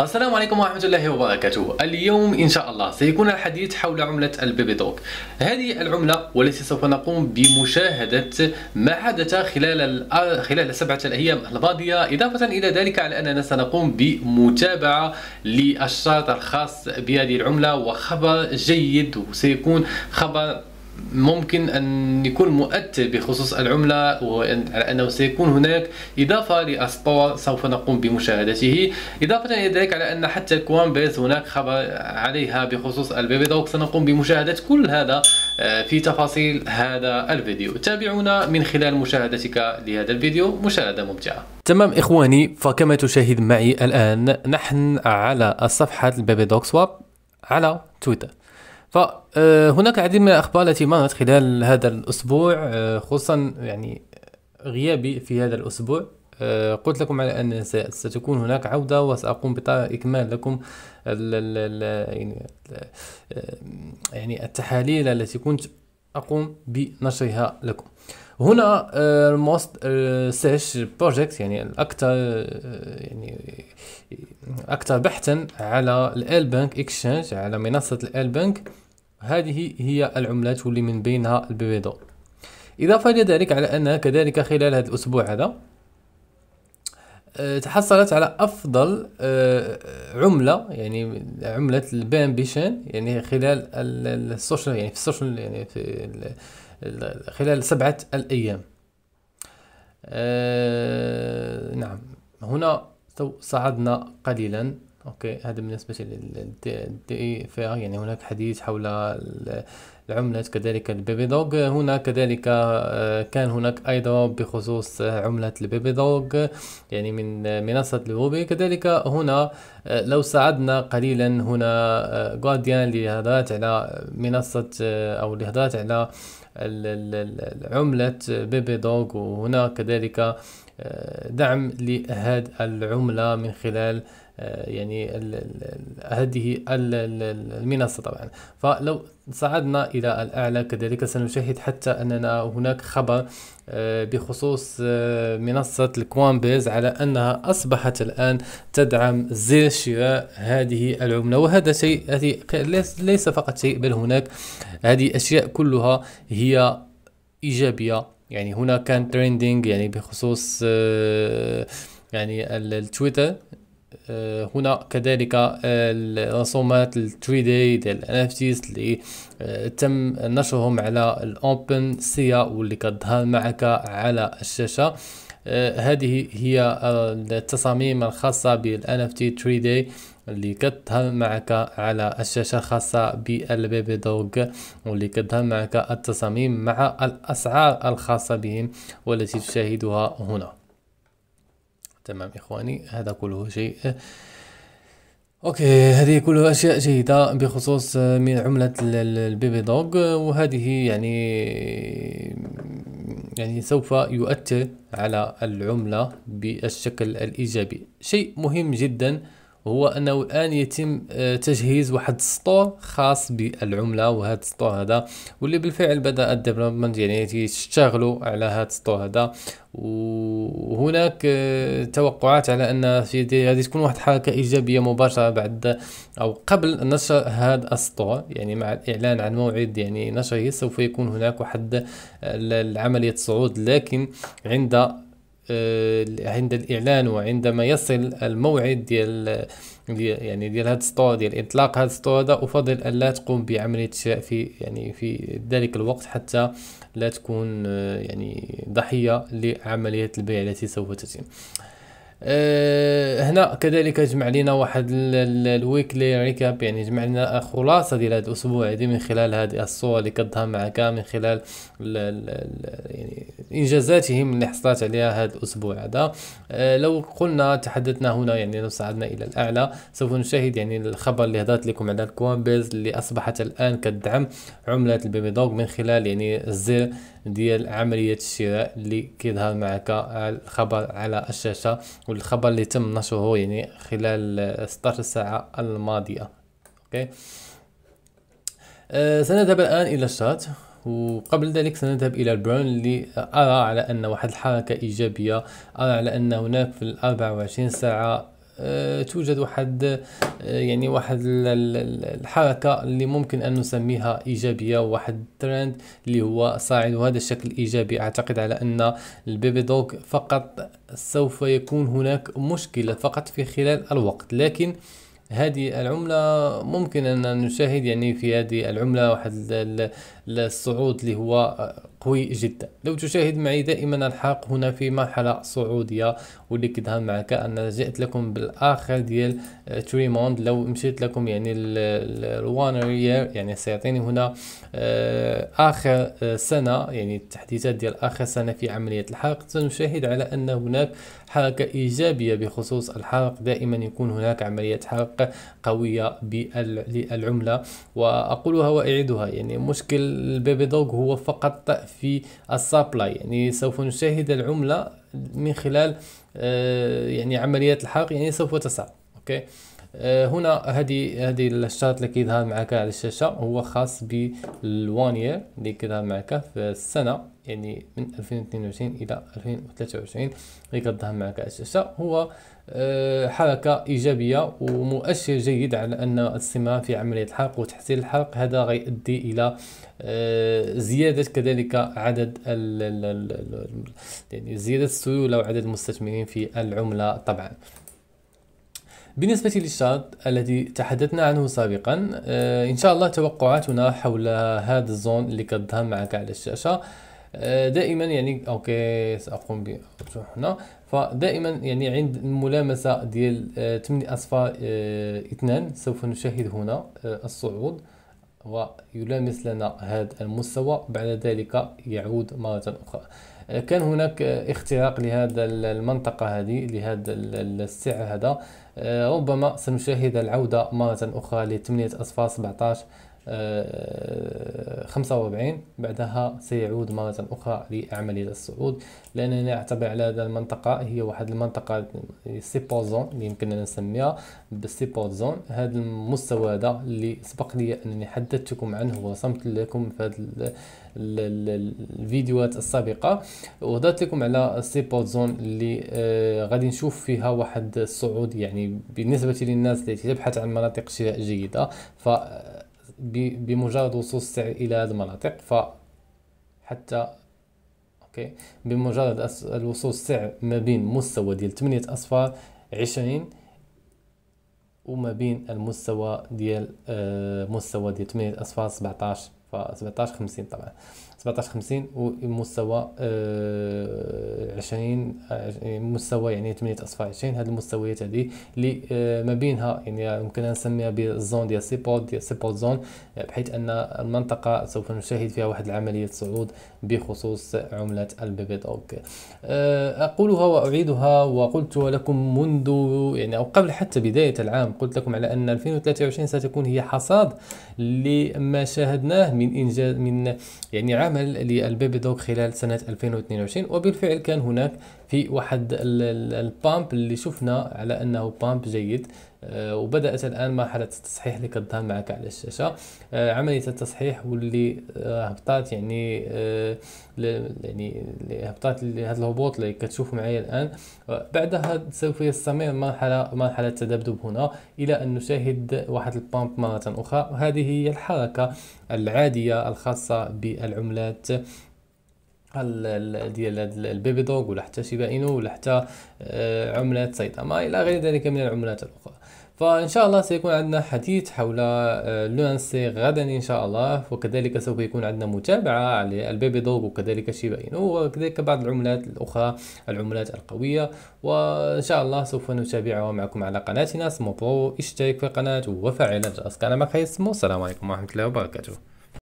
السلام عليكم ورحمة الله وبركاته اليوم إن شاء الله سيكون الحديث حول عملة البيبي دوك هذه العملة والتي سوف نقوم بمشاهدة ما حدث خلال آه، خلال سبعة الأيام الماضية إضافة إلى ذلك على أننا سنقوم بمتابعة للشرط الخاص بهذه العملة وخبر جيد وسيكون خبر ممكن أن يكون مؤثر بخصوص العملة وعلى أنه سيكون هناك إضافة لأسطور سوف نقوم بمشاهدته إضافة إلى ذلك على أن حتى كوان بيس هناك خبر عليها بخصوص البيبي دوغ سنقوم بمشاهدة كل هذا آه، في تفاصيل هذا الفيديو تابعونا من خلال مشاهدتك لهذا الفيديو مشاهدة ممتعة تمام إخواني فكما تشاهد معي الآن نحن على صفحة البيبي دوغ سواب على تويتر فهناك آه، العديد من الاخبار التي مرت خلال هذا الاسبوع آه، خصوصا يعني غيابي في هذا الاسبوع آه، قلت لكم على ان ستكون هناك عوده وساقوم باكمال لكم يعني, يعني التحاليل التي كنت اقوم بنشرها لكم هنا الموست سيش بروجكت يعني الاكثر آه، يعني اكثر بحثا على الالبنك اكسشينج على منصه الالبنك هذه هي العملات واللي من بينها البيبيدو إضافة إلى ذلك على أن كذلك خلال هذا الأسبوع هذا آه، تحصلت على افضل آه، عمله يعني عمله البان بيشان يعني خلال السوشيال يعني في السوشيال يعني في خلال سبعه الايام آه، نعم هنا صعدنا قليلا اوكي هذا بالنسبه للدي في اي يعني هناك حديث حول العملة كذلك البيبي دوغ هنا كذلك آه، كان هناك ايضا بخصوص آه، عملة البيبي دوغ يعني من آه، منصة الوبي كذلك هنا لو ساعدنا قليلا هنا جوارديان لهضرات على منصة او لهضرات على عملة بيبي دوغ وهنا كذلك دعم لهذه العملة من خلال آه، يعني هذه المنصة طبعا فلو صعدنا إلى الأعلى كذلك سنشاهد حتى أننا هناك خبر آه، بخصوص آه، منصة الكوانبيز على أنها أصبحت الآن تدعم زر شراء هذه العملة وهذا شيء ليس فقط شيء بل هناك هذه أشياء كلها هي إيجابية يعني هنا كان تريندينج يعني بخصوص يعني التويتر آه، هنا كذلك آه، الرسومات ال 3 دي ديال ال NFTs اللي آه، تم نشرهم على الاوبن سيا واللي كتظهر معك على الشاشه هذه هي التصاميم الخاصة بال NFT 3D اللي كتظهر معك على الشاشة الخاصة بالبيبي دوغ واللي كتظهر معك التصاميم مع الأسعار الخاصة بهم والتي تشاهدها هنا تمام إخواني هذا كله شيء اوكي هذه كلها اشياء جيده بخصوص آه، من عمله البيبي دوغ وهذه يعني يعني سوف يؤثر على العمله بالشكل الايجابي شيء مهم جدا هو انه الان يتم آه، تجهيز واحد السطور خاص بالعمله وهذا السطور هذا واللي بالفعل بدا الديفلوبمنت يعني يشتغلوا على هذا السطور هذا وهناك آه، توقعات على ان هذه تكون واحد الحركه ايجابيه مباشره بعد او قبل نشر هذا السطور يعني مع الاعلان عن موعد يعني نشره سوف يكون هناك واحد آه، عمليه صعود لكن عند آه، عند الاعلان وعندما يصل الموعد ديال يعني ديال هاد السطور ديال اطلاق هاد السطور هذا افضل ان لا تقوم بعمليه شراء في يعني في ذلك الوقت حتى لا تكون آه، يعني ضحيه لعمليه البيع التي سوف تتم آه، هنا كذلك جمع لنا واحد الويكلي ريكاب يعني جمع لنا خلاصه ديال هذا الاسبوع دي من خلال هذه الصور اللي كتظهر معك من خلال يعني انجازاتهم اللي حصلت عليها هذا الاسبوع هذا آه، لو قلنا تحدثنا هنا يعني لو صعدنا الى الاعلى سوف نشاهد يعني الخبر اللي هضرت لكم على الكوان بيز اللي اصبحت الان كدعم عمله البيبي دوغ من خلال يعني الزر ديال عملية الشراء اللي كيظهر معك الخبر على الشاشة والخبر اللي تم نشره يعني خلال 16 ساعة الماضية اوكي أه سنذهب الآن إلى الشات وقبل ذلك سنذهب إلى اللي ارى على أن واحد الحركة إيجابية أرى على أن هناك في ال وعشرين ساعة آه، توجد واحد آه، يعني واحد الحركة اللي ممكن أن نسميها إيجابية واحد ترند اللي هو صاعد وهذا الشكل ايجابي أعتقد على أن البيبي دوغ فقط سوف يكون هناك مشكلة فقط في خلال الوقت لكن هذه العملة ممكن أن نشاهد يعني في هذه العملة واحد الصعود اللي هو قوي جدا لو تشاهد معي دائما الحق هنا في مرحلة صعودية واللي كدها معك أنا جئت لكم بالآخر ديال تريموند لو مشيت لكم يعني الوانر يير يعني سيعطيني هنا آه، آخر سنة يعني التحديثات ديال آخر سنة في عملية الحرق سنشاهد على أن هناك حركة إيجابية بخصوص الحرق دائما يكون هناك عملية حرق قوية للعملة وأقولها وأعيدها يعني مشكل البيبي دوغ هو فقط في السابلاي يعني سوف نشاهد العملة من خلال آه، يعني عمليات الحرق يعني سوف تصعد اوكي آه، هنا هذه هذه الشرط اللي كيظهر معك على الشاشه هو خاص بالوان يير اللي كيظهر معك في السنه يعني من 2022 الى 2023 اللي كتظهر معك على الشاشه هو آه، حركه ايجابيه ومؤشر جيد على ان الاستمرار في عمليه الحرق وتحسين الحرق هذا غيؤدي الى آه، زياده كذلك عدد يعني زياده السيوله وعدد المستثمرين في العمله طبعا بالنسبة للشاط الذي تحدثنا عنه سابقا آه، إن شاء الله توقعاتنا حول هذا الزون اللي كظهر معك على الشاشة آه، دائما يعني اوكي ساقوم بفتح هنا فدائما يعني عند الملامسه ديال 8 آه، اصفار 2 سوف نشاهد هنا الصعود ويلامس لنا هذا المستوى بعد ذلك يعود مره اخرى كان هناك اختراق لهذا المنطقة هذه لهذا السعر هذا آه، ربما سنشاهد العودة مرة أخرى لتمنية أصفار 17 45 آه، بعدها سيعود مرة أخرى لعملية الصعود لأنني نعتبر على هذه المنطقة هي واحد المنطقة سيبور زون اللي يمكننا نسميها بالسيبور زون هذا المستوى هذا اللي سبق لي أنني حدثتكم عنه ورسمت لكم في هذا الفيديوهات السابقة وهضرت لكم على السيبور زون اللي آه غادي نشوف فيها واحد الصعود يعني بالنسبة للناس اللي تبحث عن مناطق شراء جيدة ف بمجرد وصول السعر الى هذه المناطق ف حتى اوكي بمجرد الوصول السعر ما بين مستوى ديال 8 اصفار 20 وما بين المستوى ديال آه، مستوى ديال 8 اصفار 17 ف 17 50 طبعا 1750 ومستوى 20 مستوى يعني 8 اصفار 20 هذه المستويات هذه اللي آه، ما بينها يعني يمكن ان نسميها بالزون ديال سيبود ديال سيبود زون بحيث ان المنطقه سوف نشاهد فيها واحد العمليه صعود بخصوص عمله البيبي دوغ آه، اقولها واعيدها وقلت لكم منذ يعني او قبل حتى بدايه العام قلت لكم على ان 2023 ستكون هي حصاد لما شاهدناه من انجاز من يعني العمل للبيبي دوغ خلال سنة 2022 وبالفعل كان هناك في واحد البامب اللي شفنا على انه بامب جيد آه، وبدات الان مرحله التصحيح اللي كتظهر معك على الشاشه آه، عمليه التصحيح واللي آه، هبطات يعني يعني هبطات هذا الهبوط اللي كتشوفوا معايا الان بعدها سوف يستمر مرحله مرحله التذبذب هنا الى ان نشاهد واحد البامب مره اخرى وهذه هي الحركه العاديه الخاصه بالعملات ديال البيبي دوغ ولا حتى شيبا اينو ولا حتى آه، عملات سايتاما الى غير ذلك من العملات الاخرى فان شاء الله سيكون عندنا حديث حول آه، لونسي غدا ان شاء الله وكذلك سوف يكون عندنا متابعه على البيبي دوغ وكذلك شيبا اينو وكذلك بعض العملات الاخرى العملات القويه وان شاء الله سوف نتابعها معكم على قناتنا سمو برو اشترك في القناه وفعل الجرس كان معكم سمو السلام عليكم ورحمه الله وبركاته